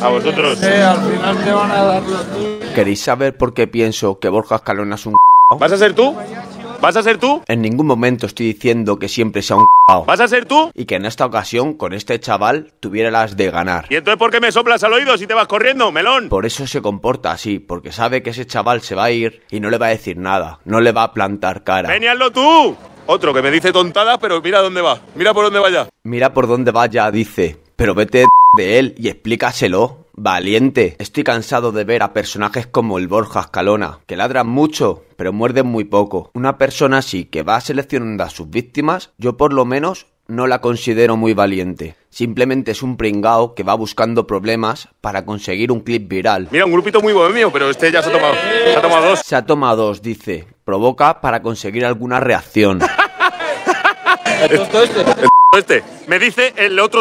a vosotros. al final van a dar ¿Queréis saber por qué pienso que Borja Escalona es un ¿Vas a ser tú? ¿Vas a ser tú? En ningún momento estoy diciendo que siempre sea un c***o. ¿Vas a ser tú? Y que en esta ocasión, con este chaval, tuviera las de ganar. ¿Y entonces por qué me soplas al oído si te vas corriendo, melón? Por eso se comporta así, porque sabe que ese chaval se va a ir y no le va a decir nada, no le va a plantar cara. ¡Venialo tú! Otro que me dice tontada, pero mira dónde va. Mira por dónde vaya. Mira por dónde vaya, dice pero vete de él y explícaselo. Valiente. Estoy cansado de ver a personajes como el Borja Escalona, que ladran mucho, pero muerden muy poco. Una persona así que va seleccionando a sus víctimas, yo por lo menos no la considero muy valiente. Simplemente es un pringao que va buscando problemas para conseguir un clip viral. Mira, un grupito muy mío, pero este ya se ha tomado, se ha tomado dos. Se ha tomado dos, dice. Provoca para conseguir alguna reacción. el este. El este. Me dice el otro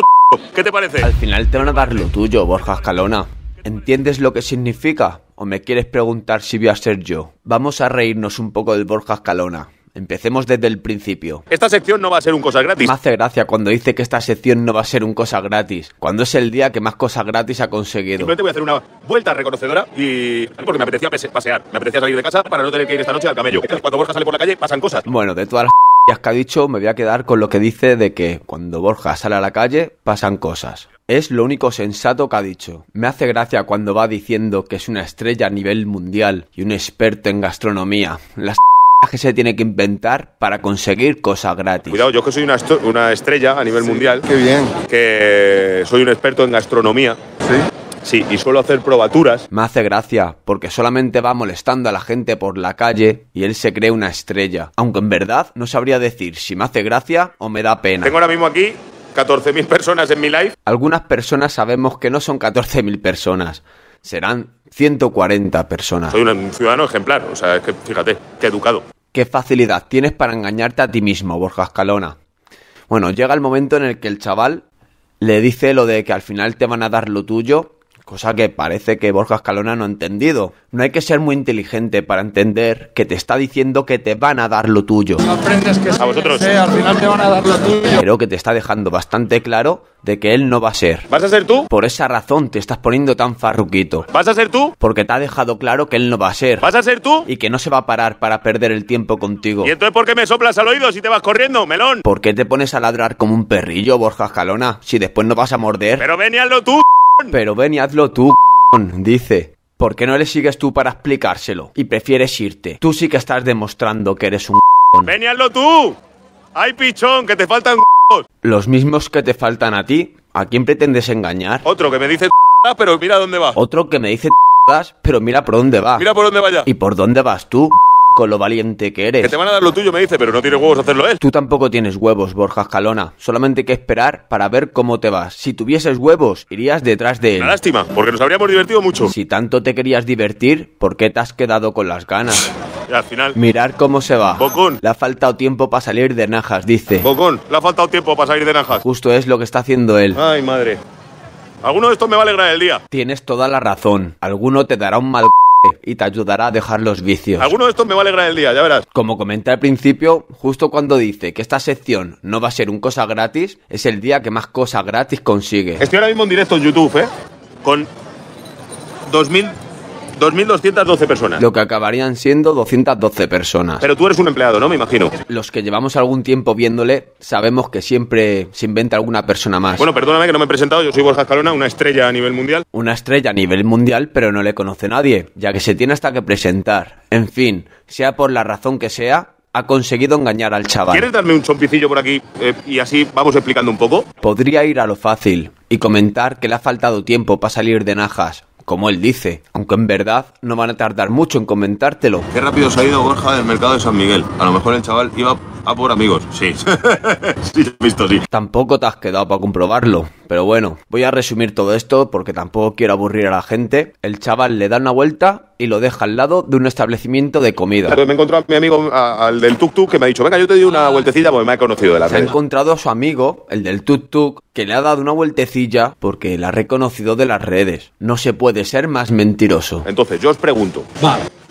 ¿Qué te parece? Al final te van a dar lo tuyo, Borja Escalona. ¿Entiendes lo que significa? ¿O me quieres preguntar si voy a ser yo? Vamos a reírnos un poco del Borja Escalona. Empecemos desde el principio. Esta sección no va a ser un cosa gratis. Me hace gracia cuando dice que esta sección no va a ser un cosa gratis. Cuando es el día que más cosas gratis ha conseguido. Simplemente voy a hacer una vuelta reconocedora y. porque me apetecía pasear. Me apetecía salir de casa para no tener que ir esta noche al camello. cuando Borja sale por la calle, pasan cosas. Bueno, de todas las que ha dicho, me voy a quedar con lo que dice de que cuando Borja sale a la calle pasan cosas. Es lo único sensato que ha dicho. Me hace gracia cuando va diciendo que es una estrella a nivel mundial y un experto en gastronomía. Las que se tiene que inventar para conseguir cosas gratis. Cuidado, yo que soy una, estrella a nivel mundial. Qué bien. Que soy un experto en gastronomía. Sí Sí, y suelo hacer probaturas. Me hace gracia, porque solamente va molestando a la gente por la calle y él se cree una estrella. Aunque en verdad no sabría decir si me hace gracia o me da pena. Tengo ahora mismo aquí 14.000 personas en mi live. Algunas personas sabemos que no son 14.000 personas. Serán 140 personas. Soy un ciudadano ejemplar, o sea, es que fíjate, qué educado. Qué facilidad tienes para engañarte a ti mismo, Borja Escalona. Bueno, llega el momento en el que el chaval le dice lo de que al final te van a dar lo tuyo cosa que parece que Borja Escalona no ha entendido. No hay que ser muy inteligente para entender que te está diciendo que te van a dar lo tuyo. No aprendes que a vosotros. al final te van a dar lo tuyo. Creo que te está dejando bastante claro de que él no va a ser. ¿Vas a ser tú? Por esa razón te estás poniendo tan farruquito. ¿Vas a ser tú? Porque te ha dejado claro que él no va a ser. ¿Vas a ser tú? Y que no se va a parar para perder el tiempo contigo. ¿Y entonces por qué me soplas al oído si te vas corriendo, melón? ¿Por qué te pones a ladrar como un perrillo, Borja Escalona, si después no vas a morder? Pero veníalo tú. Pero ven hazlo tú, dice. ¿Por qué no le sigues tú para explicárselo? Y prefieres irte. Tú sí que estás demostrando que eres un... Ven y tú. ¡Ay, pichón, que te faltan... Los mismos que te faltan a ti. ¿A quién pretendes engañar? Otro que me dice... Pero mira dónde va. Otro que me dice... Pero mira por dónde va. Mira por dónde vaya. ¿Y por dónde vas tú? con lo valiente que eres. Que te van a dar lo tuyo, me dice, pero no tiene huevos hacerlo él. Tú tampoco tienes huevos, Borja Escalona. Solamente hay que esperar para ver cómo te vas. Si tuvieses huevos, irías detrás de él. Una lástima, porque nos habríamos divertido mucho. Si tanto te querías divertir, ¿por qué te has quedado con las ganas? Y al final. Mirar cómo se va. Bocón. Le ha faltado tiempo para salir de Najas, dice. Bocón, le ha faltado tiempo para salir de Najas. Justo es lo que está haciendo él. Ay, madre. Alguno de estos me va a alegrar el día. Tienes toda la razón. Alguno te dará un mal y te ayudará a dejar los vicios. Alguno de estos me va a alegrar el día, ya verás. Como comenté al principio, justo cuando dice que esta sección no va a ser un cosa gratis, es el día que más cosas gratis consigue. Estoy ahora mismo en directo en YouTube, ¿eh? Con 2000 2.212 personas. Lo que acabarían siendo 212 personas. Pero tú eres un empleado, ¿no? Me imagino. Los que llevamos algún tiempo viéndole sabemos que siempre se inventa alguna persona más. Bueno, perdóname que no me he presentado. Yo soy Borja Escalona, una estrella a nivel mundial. Una estrella a nivel mundial, pero no le conoce nadie, ya que se tiene hasta que presentar. En fin, sea por la razón que sea, ha conseguido engañar al chaval. ¿Quieres darme un chompicillo por aquí eh, y así vamos explicando un poco? Podría ir a lo fácil y comentar que le ha faltado tiempo para salir de Najas como él dice, aunque en verdad no van a tardar mucho en comentártelo. Qué rápido se ha ido Borja del mercado de San Miguel. A lo mejor el chaval iba Ah, por amigos, sí. sí, visto, sí. Tampoco te has quedado para comprobarlo. Pero bueno, voy a resumir todo esto porque tampoco quiero aburrir a la gente. El chaval le da una vuelta y lo deja al lado de un establecimiento de comida. Me he encontrado a mi amigo, al del tuk-tuk, que me ha dicho, venga, yo te doy una ah. vueltecilla porque me ha conocido de la Se ha encontrado a su amigo, el del tuk-tuk, que le ha dado una vueltecilla porque la ha reconocido de las redes. No se puede ser más mentiroso. Entonces, yo os pregunto,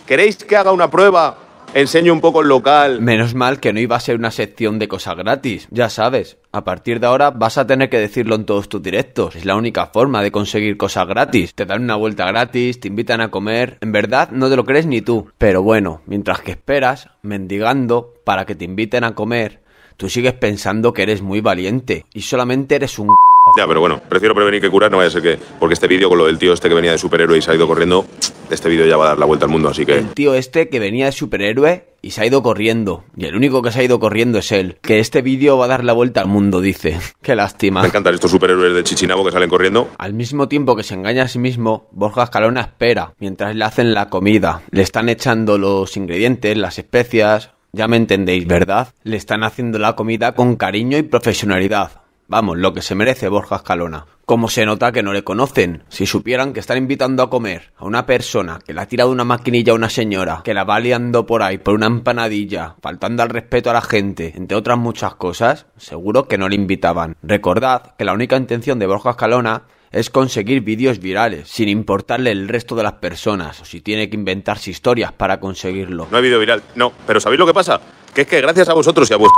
¿queréis que haga una prueba enseño un poco el local. Menos mal que no iba a ser una sección de cosas gratis, ya sabes. A partir de ahora vas a tener que decirlo en todos tus directos. Es la única forma de conseguir cosas gratis. Te dan una vuelta gratis, te invitan a comer. En verdad no te lo crees ni tú. Pero bueno, mientras que esperas, mendigando, para que te inviten a comer, tú sigues pensando que eres muy valiente y solamente eres un... Ya, pero bueno, prefiero prevenir que curar, no vaya a ser que. Porque este vídeo con lo del tío este que venía de superhéroe y se ha ido corriendo, este vídeo ya va a dar la vuelta al mundo, así que. El tío este que venía de superhéroe y se ha ido corriendo. Y el único que se ha ido corriendo es él. Que este vídeo va a dar la vuelta al mundo, dice. Qué lástima. Me encantan estos superhéroes de Chichinabo que salen corriendo. Al mismo tiempo que se engaña a sí mismo, Borja Escalona espera mientras le hacen la comida. Le están echando los ingredientes, las especias. Ya me entendéis, ¿verdad? Le están haciendo la comida con cariño y profesionalidad Vamos, lo que se merece Borja Escalona. Como se nota que no le conocen? Si supieran que están invitando a comer a una persona que le ha tirado una maquinilla a una señora, que la va liando por ahí por una empanadilla, faltando al respeto a la gente, entre otras muchas cosas, seguro que no le invitaban. Recordad que la única intención de Borja Escalona es conseguir vídeos virales, sin importarle el resto de las personas, o si tiene que inventarse historias para conseguirlo. No hay vídeo viral, no, pero ¿sabéis lo que pasa? que es que gracias a vosotros y a vuestro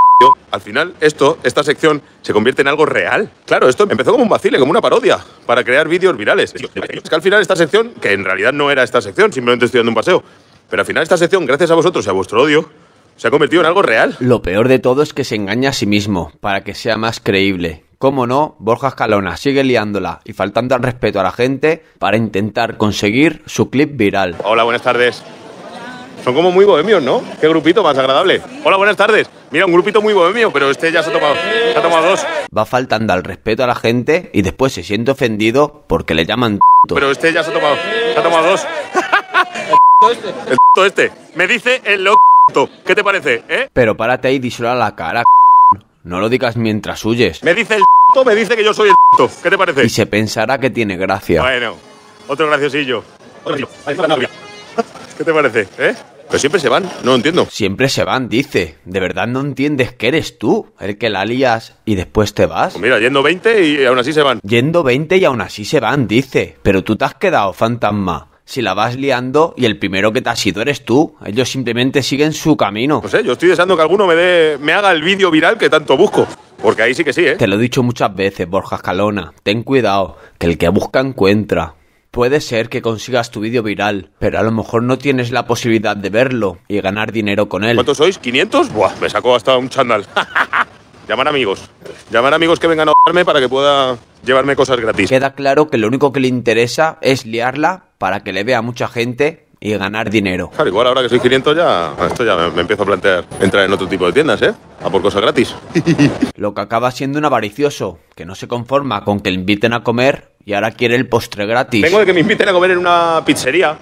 al final esto, esta sección, se convierte en algo real. Claro, esto empezó como un vacile, como una parodia, para crear vídeos virales. Es que al final esta sección, que en realidad no era esta sección, simplemente estoy dando un paseo, pero al final esta sección, gracias a vosotros y a vuestro odio, se ha convertido en algo real. Lo peor de todo es que se engaña a sí mismo, para que sea más creíble. Cómo no, Borja Escalona sigue liándola y faltando al respeto a la gente para intentar conseguir su clip viral. Hola, buenas tardes. Son como muy bohemios, ¿no? Qué grupito más agradable. Hola, buenas tardes. Mira, un grupito muy bohemio, pero este ya se ha tomado, se ha tomado dos. Va faltando al respeto a la gente y después se siente ofendido porque le llaman t Pero este ya se ha tomado, se ha tomado dos. El este. El este. Me dice el loco. ¿Qué te parece, eh? Pero párate ahí y la cara, No lo digas mientras huyes. Me dice el me dice que yo soy el ¿Qué te parece? Y se pensará que tiene gracia. Bueno, otro graciosillo. Otro graciosillo. ¿Qué te parece? ¿Eh? Pero siempre se van, no entiendo. Siempre se van, dice. ¿De verdad no entiendes que eres tú el que la lías y después te vas? Pues mira, yendo 20 y aún así se van. Yendo 20 y aún así se van, dice. Pero tú te has quedado, fantasma si la vas liando y el primero que te ha sido eres tú. Ellos simplemente siguen su camino. No sé, yo estoy deseando que alguno me dé, me haga el vídeo viral que tanto busco. Porque ahí sí que sí, ¿eh? Te lo he dicho muchas veces, Borja Escalona. Ten cuidado, que el que busca encuentra. Puede ser que consigas tu vídeo viral, pero a lo mejor no tienes la posibilidad de verlo y ganar dinero con él. ¿Cuántos sois? ¿500? Buah, me sacó hasta un chandal. Llamar amigos. Llamar amigos que vengan a verme para que pueda llevarme cosas gratis. Queda claro que lo único que le interesa es liarla para que le vea mucha gente y ganar dinero. Claro, igual ahora que soy 500 ya, esto ya me, empiezo a plantear entrar en otro tipo de tiendas, ¿eh? A por cosas gratis. Lo que acaba siendo un avaricioso, que no se conforma con que le inviten a comer y ahora quiere el postre gratis. Tengo de que me inviten a comer en una pizzería.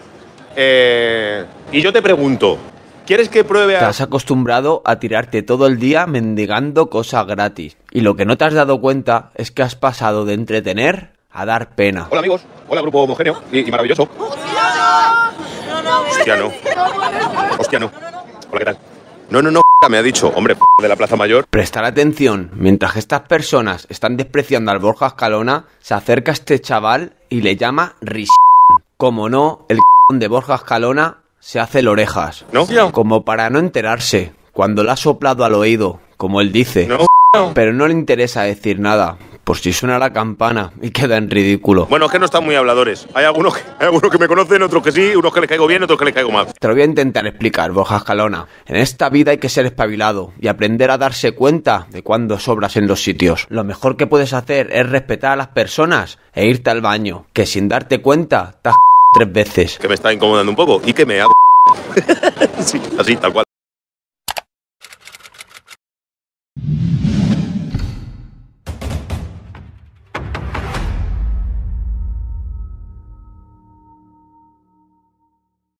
Eh, y yo te pregunto, ¿quieres que pruebe a... Te has acostumbrado a tirarte todo el día mendigando cosas gratis. Y lo que no te has dado cuenta es que has pasado de entretener a dar pena. Hola amigos, hola grupo homogéneo y, y maravilloso. ¡Hostia no! ¡Hostia no! Hola, ¿qué tal? No, no, no me ha dicho, hombre, de la Plaza Mayor. Prestar atención, mientras estas personas están despreciando al Borja Escalona, se acerca este chaval y le llama ris***. Como no, el de Borja Escalona se hace el orejas. No, Como para no enterarse, cuando le ha soplado al oído, como él dice. pero no le interesa decir nada, por pues si suena la campana y queda en ridículo. Bueno, es que no están muy habladores. Hay algunos que, hay algunos que me conocen, otros que sí, unos que les caigo bien, otros que les caigo mal. Te lo voy a intentar explicar, Borja Escalona. En esta vida hay que ser espabilado y aprender a darse cuenta de cuando sobras en los sitios. Lo mejor que puedes hacer es respetar a las personas e irte al baño, que sin darte cuenta te has tres veces. Que me está incomodando un poco y que me hago. así, tal cual.